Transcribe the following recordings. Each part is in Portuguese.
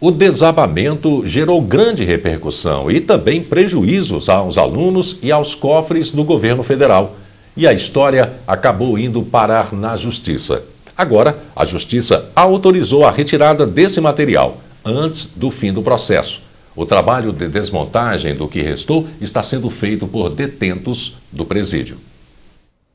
o desabamento gerou grande repercussão e também prejuízos aos alunos e aos cofres do governo federal. E a história acabou indo parar na Justiça. Agora, a Justiça autorizou a retirada desse material antes do fim do processo. O trabalho de desmontagem do que restou está sendo feito por detentos do presídio.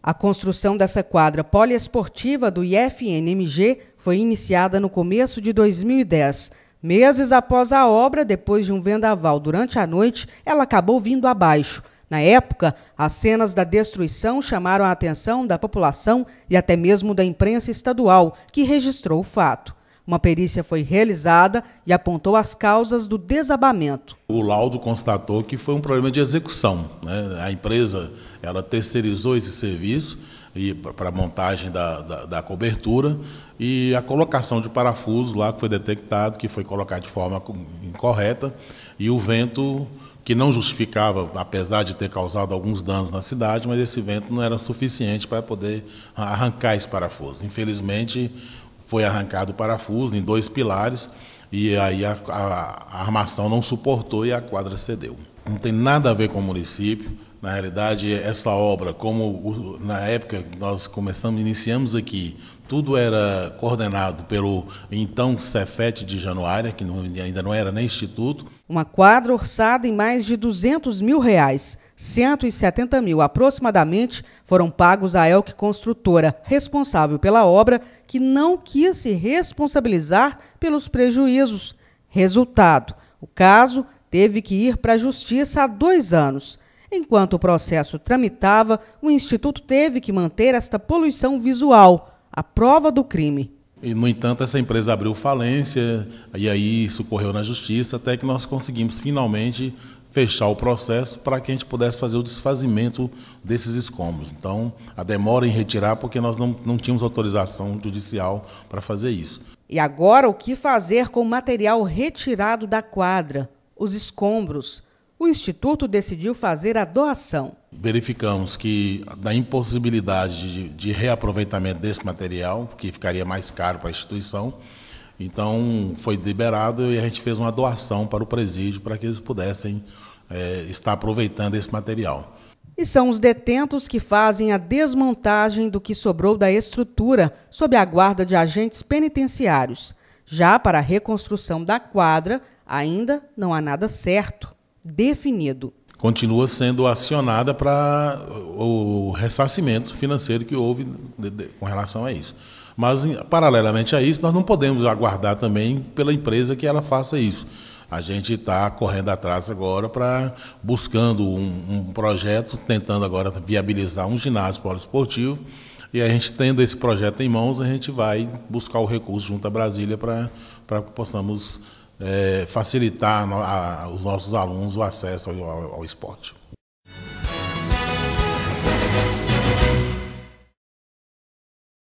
A construção dessa quadra poliesportiva do IFNMG foi iniciada no começo de 2010. Meses após a obra, depois de um vendaval durante a noite, ela acabou vindo abaixo. Na época, as cenas da destruição chamaram a atenção da população e até mesmo da imprensa estadual, que registrou o fato. Uma perícia foi realizada e apontou as causas do desabamento. O laudo constatou que foi um problema de execução. Né? A empresa ela terceirizou esse serviço e para a montagem da, da, da, cobertura e a colocação de parafusos lá que foi detectado, que foi colocado de forma incorreta e o vento que não justificava, apesar de ter causado alguns danos na cidade, mas esse vento não era suficiente para poder arrancar esse parafuso. Infelizmente, foi arrancado o parafuso em dois pilares e aí a, a, a armação não suportou e a quadra cedeu. Não tem nada a ver com o município, na realidade, essa obra, como na época nós começamos, iniciamos aqui, tudo era coordenado pelo então Cefet de Januária, que não, ainda não era nem instituto. Uma quadra orçada em mais de 200 mil reais, 170 mil aproximadamente foram pagos à Elk Construtora, responsável pela obra, que não quis se responsabilizar pelos prejuízos. Resultado, o caso teve que ir para a justiça há dois anos. Enquanto o processo tramitava, o Instituto teve que manter esta poluição visual, a prova do crime. E, no entanto, essa empresa abriu falência, e aí isso correu na justiça, até que nós conseguimos finalmente fechar o processo para que a gente pudesse fazer o desfazimento desses escombros. Então, a demora em retirar, porque nós não, não tínhamos autorização judicial para fazer isso. E agora, o que fazer com o material retirado da quadra? Os escombros o Instituto decidiu fazer a doação. Verificamos que, da impossibilidade de, de reaproveitamento desse material, que ficaria mais caro para a instituição, então foi liberado e a gente fez uma doação para o presídio para que eles pudessem é, estar aproveitando esse material. E são os detentos que fazem a desmontagem do que sobrou da estrutura, sob a guarda de agentes penitenciários. Já para a reconstrução da quadra, ainda não há nada certo definido. Continua sendo acionada para o ressarcimento financeiro que houve com relação a isso. Mas, paralelamente a isso, nós não podemos aguardar também pela empresa que ela faça isso. A gente está correndo atrás agora para buscando um, um, projeto, tentando agora viabilizar um ginásio poliesportivo. E a gente tendo esse projeto em mãos, a gente vai buscar o recurso junto à Brasília para que possamos é, facilitar aos os nossos alunos o acesso ao, ao, ao esporte.